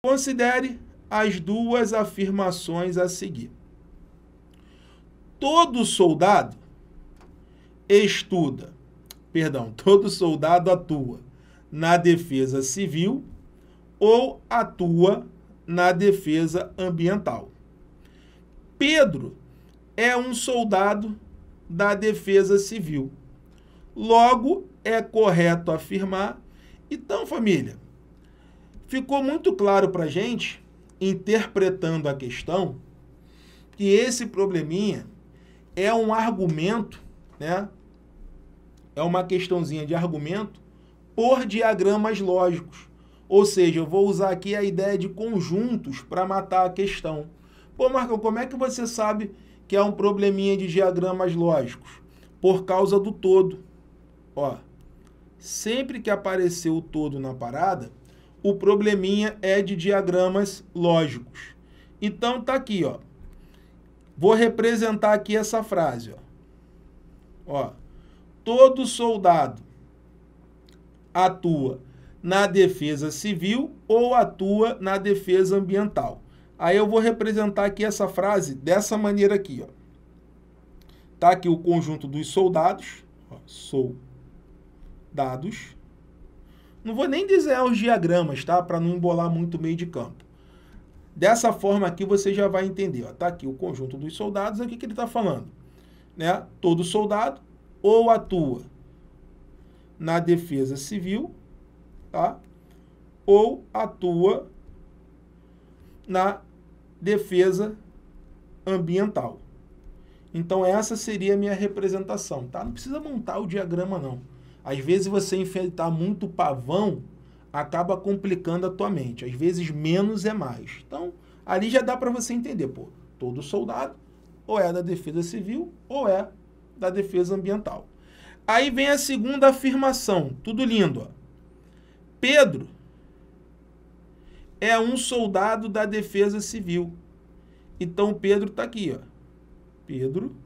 Considere as duas afirmações a seguir. Todo soldado estuda, perdão, todo soldado atua na defesa civil ou atua na defesa ambiental. Pedro é um soldado da defesa civil. Logo, é correto afirmar. Então, família, Ficou muito claro para a gente, interpretando a questão, que esse probleminha é um argumento, né? É uma questãozinha de argumento por diagramas lógicos. Ou seja, eu vou usar aqui a ideia de conjuntos para matar a questão. Pô, Marcão, como é que você sabe que é um probleminha de diagramas lógicos? Por causa do todo. Ó, sempre que aparecer o todo na parada, o probleminha é de diagramas lógicos. Então tá aqui, ó. Vou representar aqui essa frase, ó. Ó. Todo soldado atua na defesa civil ou atua na defesa ambiental. Aí eu vou representar aqui essa frase dessa maneira aqui, ó. Tá aqui o conjunto dos soldados, ó, soldados não vou nem desenhar os diagramas, tá? Para não embolar muito o meio de campo. Dessa forma aqui você já vai entender. Ó, tá aqui o conjunto dos soldados, aqui é que ele está falando. Né? Todo soldado ou atua na defesa civil, tá? Ou atua na defesa ambiental. Então essa seria a minha representação, tá? Não precisa montar o diagrama não. Às vezes você enfrentar muito pavão acaba complicando a tua mente. Às vezes menos é mais. Então, ali já dá para você entender, pô, todo soldado ou é da defesa civil ou é da defesa ambiental. Aí vem a segunda afirmação, tudo lindo. Ó. Pedro é um soldado da defesa civil. Então Pedro está aqui. Ó. Pedro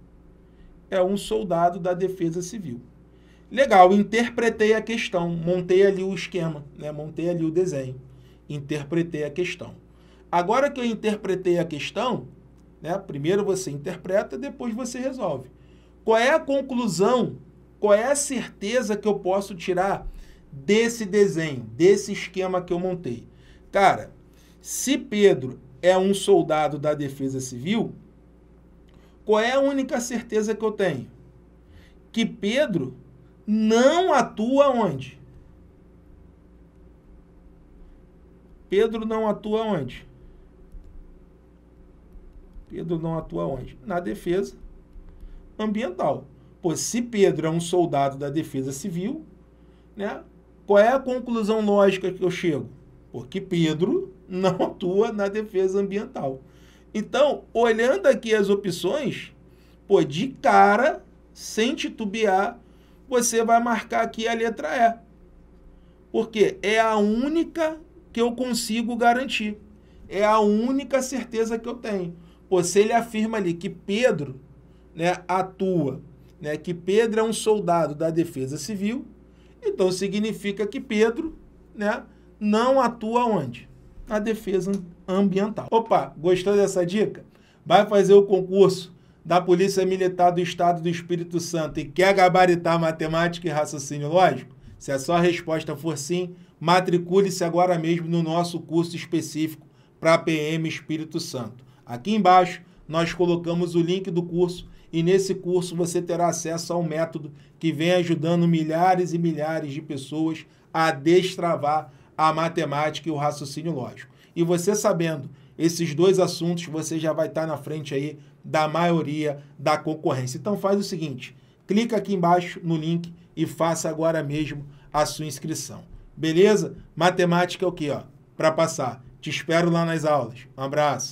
é um soldado da defesa civil. Legal, interpretei a questão, montei ali o esquema, né? montei ali o desenho, interpretei a questão. Agora que eu interpretei a questão, né? primeiro você interpreta, depois você resolve. Qual é a conclusão, qual é a certeza que eu posso tirar desse desenho, desse esquema que eu montei? Cara, se Pedro é um soldado da Defesa Civil, qual é a única certeza que eu tenho? Que Pedro não atua onde? Pedro não atua onde? Pedro não atua onde? Na defesa ambiental. Pois se Pedro é um soldado da defesa civil, né? Qual é a conclusão lógica que eu chego? Porque Pedro não atua na defesa ambiental. Então, olhando aqui as opções, pô, de cara, sem titubear, você vai marcar aqui a letra E. Porque é a única que eu consigo garantir. É a única certeza que eu tenho. Pô, se ele afirma ali que Pedro né, atua, né, que Pedro é um soldado da Defesa Civil, então significa que Pedro né, não atua onde? Na defesa ambiental. Opa, gostou dessa dica? Vai fazer o concurso da Polícia Militar do Estado do Espírito Santo e quer gabaritar matemática e raciocínio lógico? Se a sua resposta for sim, matricule-se agora mesmo no nosso curso específico para PM Espírito Santo. Aqui embaixo nós colocamos o link do curso e nesse curso você terá acesso ao método que vem ajudando milhares e milhares de pessoas a destravar a matemática e o raciocínio lógico. E você sabendo esses dois assuntos você já vai estar tá na frente aí da maioria da concorrência. Então faz o seguinte, clica aqui embaixo no link e faça agora mesmo a sua inscrição. Beleza? Matemática é o que, ó? Para passar. Te espero lá nas aulas. Um abraço.